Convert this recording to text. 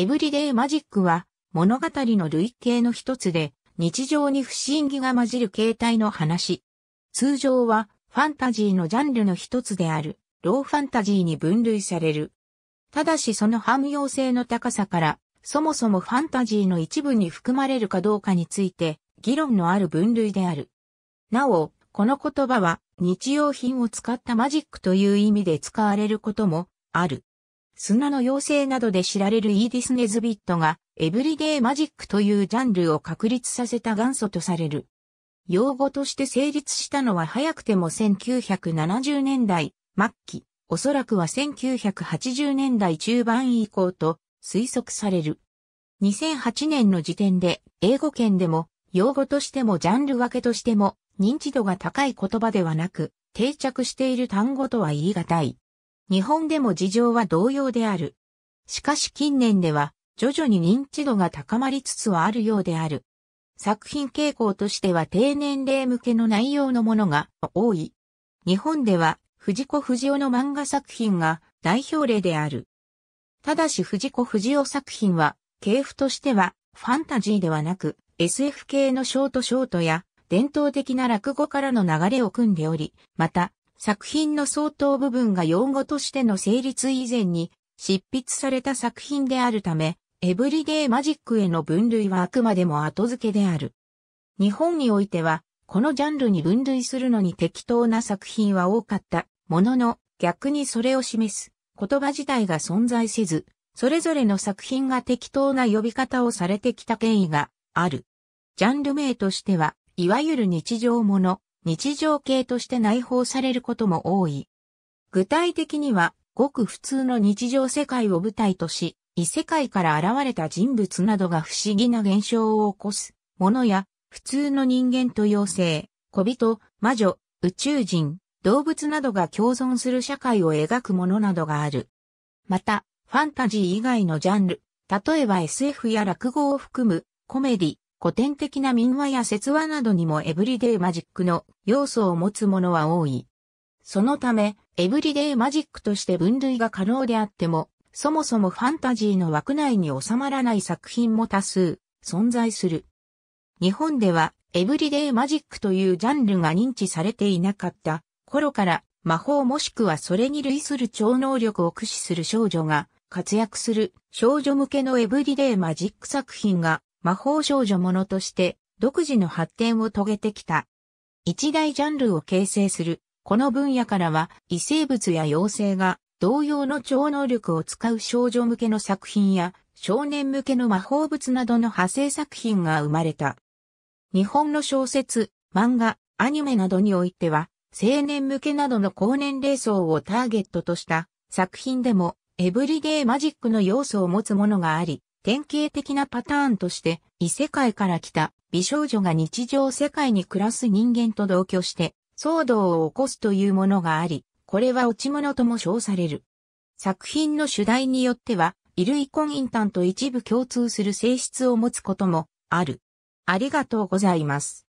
エブリデイマジックは物語の類型の一つで日常に不審議が混じる形態の話。通常はファンタジーのジャンルの一つであるローファンタジーに分類される。ただしその汎用性の高さからそもそもファンタジーの一部に含まれるかどうかについて議論のある分類である。なお、この言葉は日用品を使ったマジックという意味で使われることもある。砂の妖精などで知られるイーディス・ネズビットが、エブリデイ・マジックというジャンルを確立させた元祖とされる。用語として成立したのは早くても1970年代末期、おそらくは1980年代中盤以降と推測される。2008年の時点で英語圏でも用語としてもジャンル分けとしても認知度が高い言葉ではなく定着している単語とは言い難い。日本でも事情は同様である。しかし近年では、徐々に認知度が高まりつつはあるようである。作品傾向としては低年齢向けの内容のものが多い。日本では藤子不二雄の漫画作品が代表例である。ただし藤子不二雄作品は、系譜としてはファンタジーではなく SF 系のショートショートや伝統的な落語からの流れを組んでおり、また作品の相当部分が用語としての成立以前に執筆された作品であるため、エブリデイマジックへの分類はあくまでも後付けである。日本においては、このジャンルに分類するのに適当な作品は多かったものの、逆にそれを示す言葉自体が存在せず、それぞれの作品が適当な呼び方をされてきた権威がある。ジャンル名としては、いわゆる日常もの、日常系として内包されることも多い。具体的には、ごく普通の日常世界を舞台とし、異世界から現れた人物などが不思議な現象を起こす、ものや、普通の人間と妖精、小人、魔女、宇宙人、動物などが共存する社会を描くものなどがある。また、ファンタジー以外のジャンル、例えば SF や落語を含むコメディ、古典的な民話や説話などにもエブリデイマジックの要素を持つものは多い。そのため、エブリデイマジックとして分類が可能であっても、そもそもファンタジーの枠内に収まらない作品も多数存在する。日本ではエブリデイマジックというジャンルが認知されていなかった頃から魔法もしくはそれに類する超能力を駆使する少女が活躍する少女向けのエブリデイマジック作品が魔法少女ものとして独自の発展を遂げてきた。一大ジャンルを形成する、この分野からは異生物や妖精が同様の超能力を使う少女向けの作品や少年向けの魔法物などの派生作品が生まれた。日本の小説、漫画、アニメなどにおいては、青年向けなどの高年齢層をターゲットとした作品でもエブリデイマジックの要素を持つものがあり、典型的なパターンとして、異世界から来た美少女が日常世界に暮らす人間と同居して、騒動を起こすというものがあり、これは落ち物とも称される。作品の主題によっては、衣類婚姻端と一部共通する性質を持つこともある。ありがとうございます。